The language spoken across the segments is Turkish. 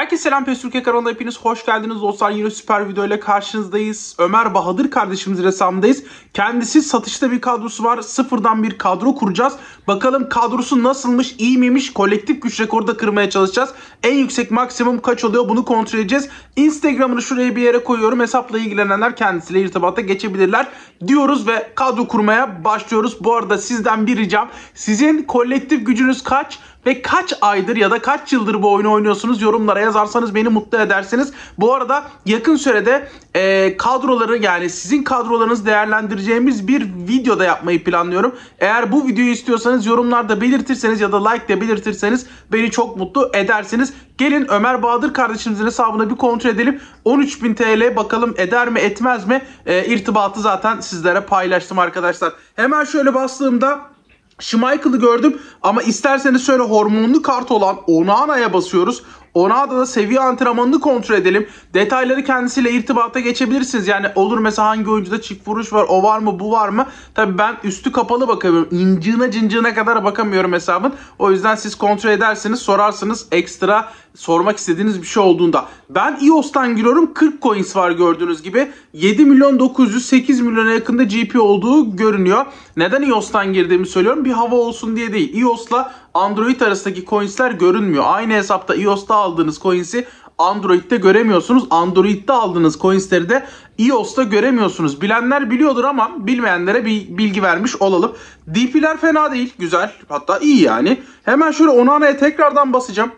Herkese selam PES Türkiye kanalına hepiniz hoş geldiniz dostlar. Yine süper video ile karşınızdayız. Ömer Bahadır kardeşimiz resamdayız. Kendisi satışta bir kadrosu var. Sıfırdan bir kadro kuracağız. Bakalım kadrosu nasılmış, iyi miymiş? Kolektif güç rekoru da kırmaya çalışacağız. En yüksek maksimum kaç oluyor bunu kontrol edeceğiz. Instagram'ını şuraya bir yere koyuyorum. Hesapla ilgilenenler kendisiyle irtibata geçebilirler diyoruz ve kadro kurmaya başlıyoruz. Bu arada sizden bir ricam. Sizin kolektif gücünüz kaç? ve kaç aydır ya da kaç yıldır bu oyunu oynuyorsunuz yorumlara yazarsanız beni mutlu edersiniz. Bu arada yakın sürede e, kadroları yani sizin kadrolarınızı değerlendireceğimiz bir videoda yapmayı planlıyorum. Eğer bu videoyu istiyorsanız yorumlarda belirtirseniz ya da like de belirtirseniz beni çok mutlu edersiniz. Gelin Ömer Bahadır kardeşimizin hesabına bir kontrol edelim. 13.000 TL bakalım eder mi etmez mi? E, irtibatı zaten sizlere paylaştım arkadaşlar. Hemen şöyle bastığımda Schmeichel'ı gördüm ama isterseniz şöyle hormonlu kart olan Onana'ya basıyoruz. Onada da seviye antrenmanını kontrol edelim. Detayları kendisiyle irtibata geçebilirsiniz. Yani olur mesela hangi oyuncuda çift vuruş var, o var mı, bu var mı? Tabii ben üstü kapalı bakıyorum. İncığına cincığına kadar bakamıyorum hesabın. O yüzden siz kontrol edersiniz, sorarsınız. Ekstra sormak istediğiniz bir şey olduğunda. Ben EOS'tan giriyorum 40 coins var gördüğünüz gibi. 7 milyon 900 8 milyona yakında GP olduğu görünüyor. Neden EOS'tan girdiğimi söylüyorum. Bir hava olsun diye değil. EOS'la Android arasındaki coinsler görünmüyor. Aynı hesapta EOS'ta aldığınız coins'i Android'de göremiyorsunuz. Android'de aldığınız coinsleri de iOS'ta göremiyorsunuz. Bilenler biliyordur ama bilmeyenlere bir bilgi vermiş olalım. DP'ler fena değil. Güzel. Hatta iyi yani. Hemen şöyle Onana'ya tekrardan basacağım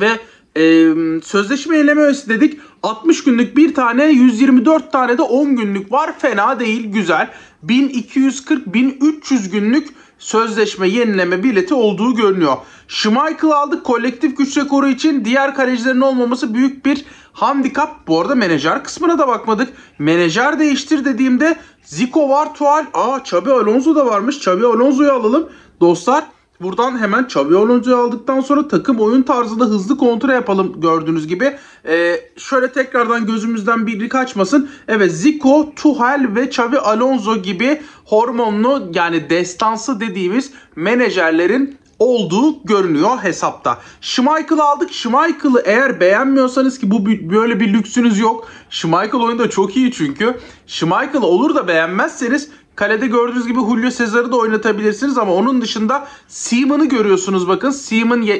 ve e, sözleşme eyleme öğesi dedik. 60 günlük bir tane, 124 tane de 10 günlük var. Fena değil, güzel. 1240-1300 günlük sözleşme yenileme bileti olduğu görünüyor. Schmeichel aldık kolektif güç rekoru için. Diğer kalecilerin olmaması büyük bir handikap. Bu arada menajer kısmına da bakmadık. Menajer değiştir dediğimde Zico var, Tual. Aa Xabi Alonso da varmış. Xabi Alonso'yu alalım. Dostlar Buradan hemen Xavi Alonso'yu aldıktan sonra takım oyun tarzında hızlı kontra yapalım gördüğünüz gibi. Ee, şöyle tekrardan gözümüzden biri kaçmasın. Evet Zico, Tuhal ve Xavi Alonso gibi hormonlu yani destansı dediğimiz menajerlerin olduğu görünüyor hesapta. Schmeichel'ı aldık. Schmeichel'ı eğer beğenmiyorsanız ki bu böyle bir lüksünüz yok. Schmeichel oyunda çok iyi çünkü. Schmeichel'ı olur da beğenmezseniz Kalede gördüğünüz gibi Julio Cesar'ı da oynatabilirsiniz ama onun dışında Seaman'ı görüyorsunuz bakın. Seaman e,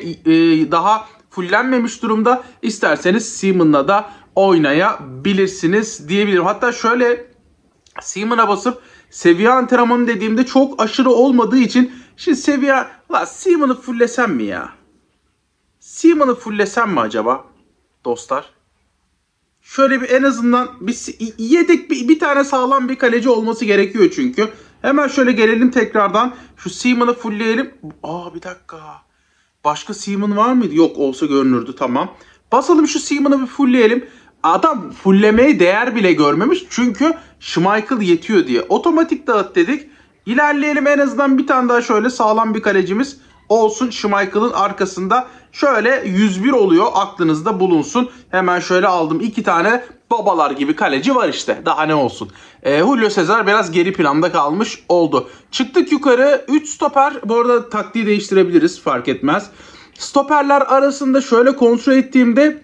daha fullenmemiş durumda. İsterseniz Seaman'la da oynayabilirsiniz diyebilirim. Hatta şöyle Seaman'a basıp seviye antrenmanı dediğimde çok aşırı olmadığı için şimdi seviye la Seaman'ı fullesem mi ya? Seaman'ı fullesem mi acaba dostlar? şöyle bir en azından bir yedek bir, bir tane sağlam bir kaleci olması gerekiyor çünkü. Hemen şöyle gelelim tekrardan. Şu Seaman'ı fullleyelim. Aa bir dakika. Başka Seaman var mıydı? Yok olsa görünürdü tamam. Basalım şu Seaman'ı bir fullleyelim. Adam fulllemeye değer bile görmemiş. Çünkü Schmeichel yetiyor diye. Otomatik dağıt dedik. İlerleyelim en azından bir tane daha şöyle sağlam bir kalecimiz olsun Schmeichel'ın arkasında. Şöyle 101 oluyor aklınızda bulunsun. Hemen şöyle aldım iki tane babalar gibi kaleci var işte. Daha ne olsun. E, Julio Cesar biraz geri planda kalmış oldu. Çıktık yukarı 3 stoper. Bu arada taktiği değiştirebiliriz fark etmez. Stoperler arasında şöyle kontrol ettiğimde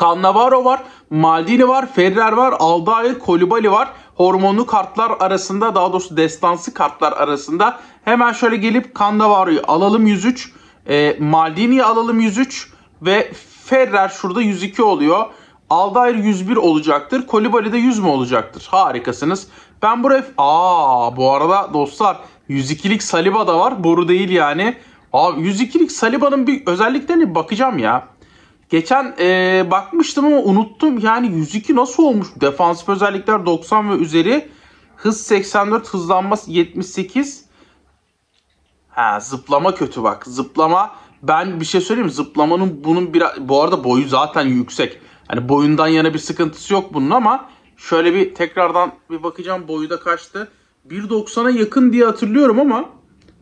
Cannavaro var, Maldini var, Ferrer var, Aldair, Kolibali var. Hormonlu kartlar arasında daha doğrusu destansı kartlar arasında hemen şöyle gelip Cannavaro'yu alalım 103. E, Maldini'yi alalım 103 ve Ferrer şurada 102 oluyor. Aldair 101 olacaktır. Kolibali de 100 mü olacaktır? Harikasınız. Ben buraya... Aa bu arada dostlar 102'lik Saliba da var. Boru değil yani. Abi 102'lik Saliba'nın bir özelliklerine bakacağım ya. Geçen ee, bakmıştım ama unuttum. Yani 102 nasıl olmuş? Defansif özellikler 90 ve üzeri. Hız 84, hızlanma 78. Ha zıplama kötü bak. Zıplama ben bir şey söyleyeyim mi? Zıplamanın bunun bir bu arada boyu zaten yüksek. Hani boyundan yana bir sıkıntısı yok bunun ama şöyle bir tekrardan bir bakacağım boyu da kaçtı. 1.90'a yakın diye hatırlıyorum ama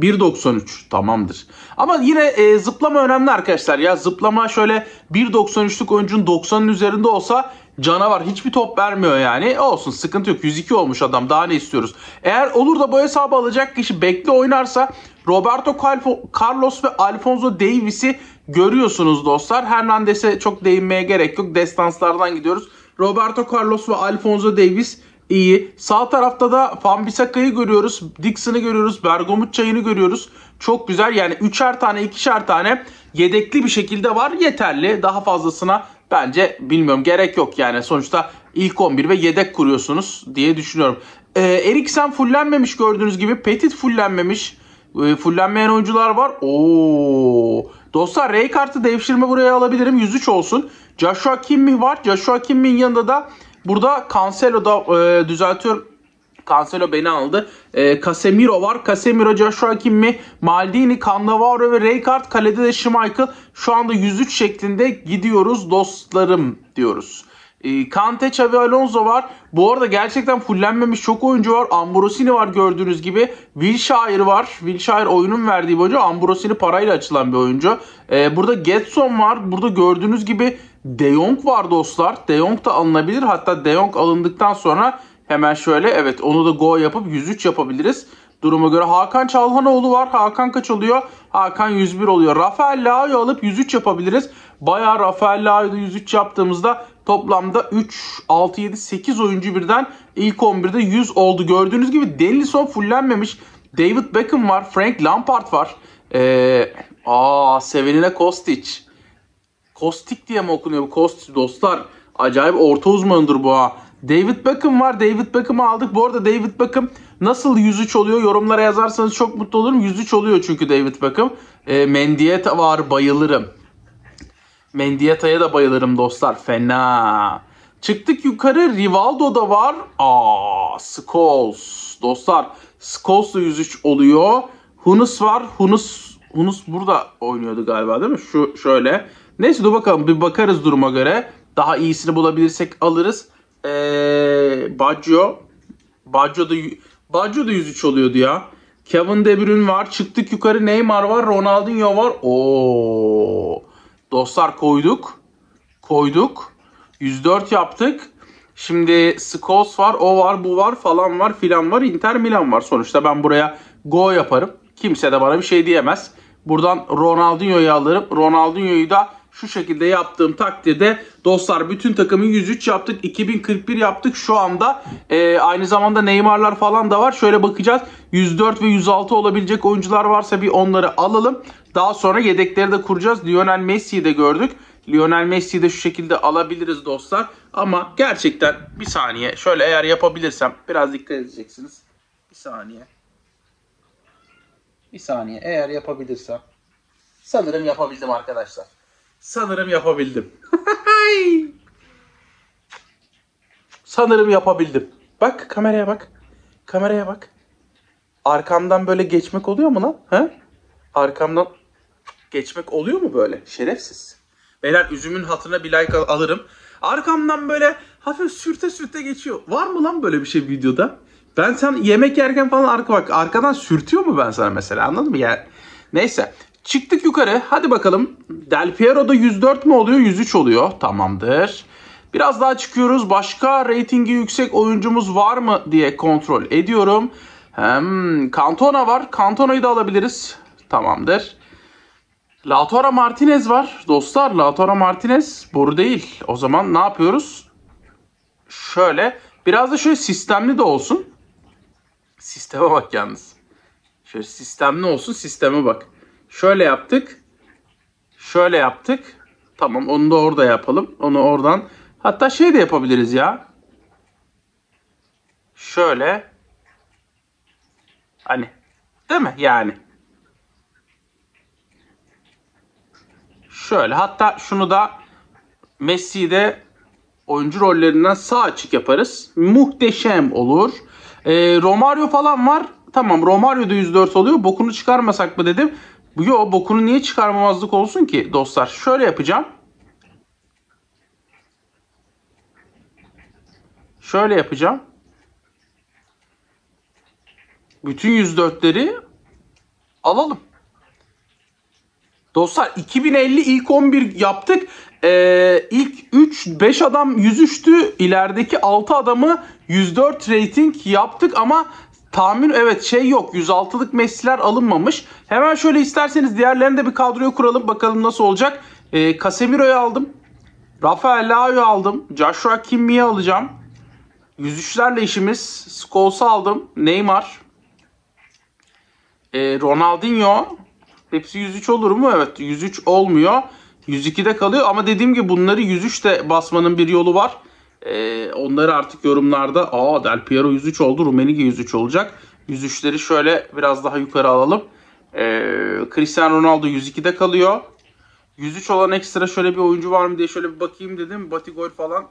1.93 tamamdır. Ama yine e, zıplama önemli arkadaşlar ya. Zıplama şöyle 1.93'lük oyuncunun 90'ın üzerinde olsa canavar hiçbir top vermiyor yani. E, olsun sıkıntı yok. 102 olmuş adam daha ne istiyoruz. Eğer olur da bu hesabı alacak kişi bekli oynarsa Roberto Carlos ve Alfonso Davis'i görüyorsunuz dostlar. Hernandez'e çok değinmeye gerek yok. Destanslardan gidiyoruz. Roberto Carlos ve Alfonso Davis iyi. Sağ tarafta da Fambisaka'yı görüyoruz. Dixon'ı görüyoruz. Bergamot çayını görüyoruz. Çok güzel. Yani üçer tane, ikişer tane yedekli bir şekilde var. Yeterli. Daha fazlasına bence bilmiyorum gerek yok yani. Sonuçta ilk 11 ve yedek kuruyorsunuz diye düşünüyorum. Ee, Eriksen fullenmemiş gördüğünüz gibi. Petit fullenmemiş. Ee, fullenmeyen oyuncular var. Oo. Dostlar Ray kartı devşirme buraya alabilirim. 103 olsun. Joshua Kimmich var. Joshua Kimmich'in yanında da burada Cancelo da e, düzeltiyorum. Cancelo beni aldı. E, Casemiro var. Casemiro, Joshua Kimmich, Maldini, Cannavaro ve Rijkaard. Kalede de Schmeichel. Şu anda 103 şeklinde gidiyoruz dostlarım diyoruz. Ee, Kante, Xavi Alonso var. Bu arada gerçekten fullenmemiş çok oyuncu var. Ambrosini var gördüğünüz gibi. Wilshire var. Wilshire oyunun verdiği oyuncu. Ambrosini parayla açılan bir oyuncu. Ee, burada Getson var. Burada gördüğünüz gibi De Jong var dostlar. De Jong da alınabilir. Hatta De Jong alındıktan sonra hemen şöyle evet onu da go yapıp 103 yapabiliriz duruma göre. Hakan Çalhanoğlu var. Hakan kaç oluyor? Hakan 101 oluyor. Rafael Leao'yu alıp 103 yapabiliriz. Bayağı Rafael Leao'yu 103 yaptığımızda toplamda 3, 6, 7, 8 oyuncu birden ilk 11'de 100 oldu. Gördüğünüz gibi Denilson fullenmemiş. David Beckham var. Frank Lampard var. Ee, aa Sevenine Kostic. Kostic diye mi okunuyor bu Kostic dostlar? Acayip orta uzmanıdır bu ha. David Beckham var. David Beckham'ı aldık. Bu arada David Beckham nasıl 103 oluyor? Yorumlara yazarsanız çok mutlu olurum. 103 oluyor çünkü David Beckham. E, Mendieta var. Bayılırım. Mendieta'ya da bayılırım dostlar. Fena. Çıktık yukarı. Rivaldo da var. Aa, Scholes. Dostlar Scholes da 103 oluyor. Hunus var. Hunus Hunus burada oynuyordu galiba değil mi? Şu şöyle. Neyse dur bakalım bir bakarız duruma göre. Daha iyisini bulabilirsek alırız ee, Baggio. Baggio da, Baggio da 103 oluyordu ya. Kevin De Bruyne var. Çıktık yukarı Neymar var. Ronaldinho var. Oo. Dostlar koyduk. Koyduk. 104 yaptık. Şimdi Scholes var, o var, bu var falan var filan var. Inter Milan var. Sonuçta ben buraya go yaparım. Kimse de bana bir şey diyemez. Buradan Ronaldinho'yu alırım. Ronaldinho'yu da şu şekilde yaptığım takdirde dostlar bütün takımı 103 yaptık. 2041 yaptık. Şu anda e, aynı zamanda Neymar'lar falan da var. Şöyle bakacağız. 104 ve 106 olabilecek oyuncular varsa bir onları alalım. Daha sonra yedekleri de kuracağız. Lionel Messi'yi de gördük. Lionel Messi'yi de şu şekilde alabiliriz dostlar. Ama gerçekten bir saniye. Şöyle eğer yapabilirsem biraz dikkat edeceksiniz. Bir saniye. Bir saniye eğer yapabilirsem. Sanırım yapabildim arkadaşlar. Sanırım yapabildim. Sanırım yapabildim. Bak kameraya bak. Kameraya bak. Arkamdan böyle geçmek oluyor mu lan? Ha? Arkamdan geçmek oluyor mu böyle? Şerefsiz. Beyler üzümün hatırına bir like alırım. Arkamdan böyle hafif sürte sürte geçiyor. Var mı lan böyle bir şey videoda? Ben sen yemek yerken falan arka bak arkadan sürtüyor mu ben sana mesela anladın mı? Yani neyse Çıktık yukarı. Hadi bakalım. Del Piero'da 104 mi oluyor? 103 oluyor. Tamamdır. Biraz daha çıkıyoruz. Başka reytingi yüksek oyuncumuz var mı diye kontrol ediyorum. Hem Cantona var. Cantona'yı da alabiliriz. Tamamdır. Latora Martinez var. Dostlar Latora Martinez boru değil. O zaman ne yapıyoruz? Şöyle biraz da şöyle sistemli de olsun. Sisteme bak yalnız. Şöyle sistemli olsun sisteme bak. Şöyle yaptık. Şöyle yaptık. Tamam onu da orada yapalım. Onu oradan. Hatta şey de yapabiliriz ya. Şöyle. Hani. Değil mi? Yani. Şöyle. Hatta şunu da Messi'yi de oyuncu rollerinden sağ açık yaparız. Muhteşem olur. Ee, Romario falan var. Tamam Romario da 104 oluyor. Bokunu çıkarmasak mı dedim. Yo bokunu niye çıkarmamazlık olsun ki dostlar? Şöyle yapacağım. Şöyle yapacağım. Bütün 104'leri alalım. Dostlar 2050 ilk 11 yaptık. Ee, ilk 3 5 adam 103'tü. İlerideki 6 adamı 104 rating yaptık ama tahmin evet şey yok. 106'lık Messi'ler alınmamış. Hemen şöyle isterseniz diğerlerini de bir kadroya kuralım. Bakalım nasıl olacak. E, Casemiro'yu aldım. Rafael Lao'yu aldım. Joshua Kimmi'yi alacağım. 103'lerle işimiz. Scholes'u aldım. Neymar. E, Ronaldinho. Hepsi 103 olur mu? Evet 103 olmuyor. 102'de kalıyor ama dediğim gibi bunları 103'te basmanın bir yolu var. E, onları artık yorumlarda aa Del Piero 103 oldu Rumenige 103 olacak. 103'leri şöyle biraz daha yukarı alalım. E, Cristiano Ronaldo 102'de kalıyor. 103 olan ekstra şöyle bir oyuncu var mı diye şöyle bir bakayım dedim. Batigol falan.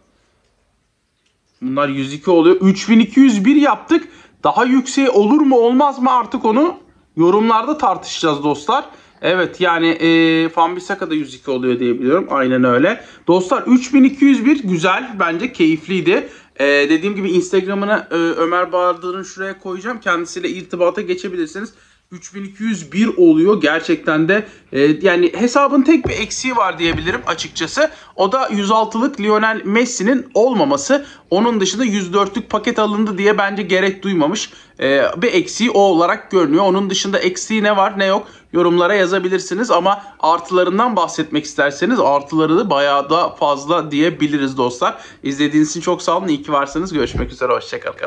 Bunlar 102 oluyor. 3201 yaptık. Daha yüksek olur mu olmaz mı artık onu yorumlarda tartışacağız dostlar. Evet yani e, Fambisaka da 102 oluyor diyebiliyorum Aynen öyle. Dostlar 3201 güzel bence keyifliydi. E, dediğim gibi Instagram'ına e, Ömer Bahadır'ın şuraya koyacağım. Kendisiyle irtibata geçebilirsiniz. 3201 oluyor gerçekten de e, yani hesabın tek bir eksiği var diyebilirim açıkçası. O da 106'lık Lionel Messi'nin olmaması. Onun dışında 104'lük paket alındı diye bence gerek duymamış. E, bir eksiği o olarak görünüyor. Onun dışında eksiği ne var ne yok yorumlara yazabilirsiniz ama artılarından bahsetmek isterseniz artıları da bayağı da fazla diyebiliriz dostlar. İzlediğiniz için çok sağ olun. İyi ki varsınız. Görüşmek üzere. Hoşçakalın.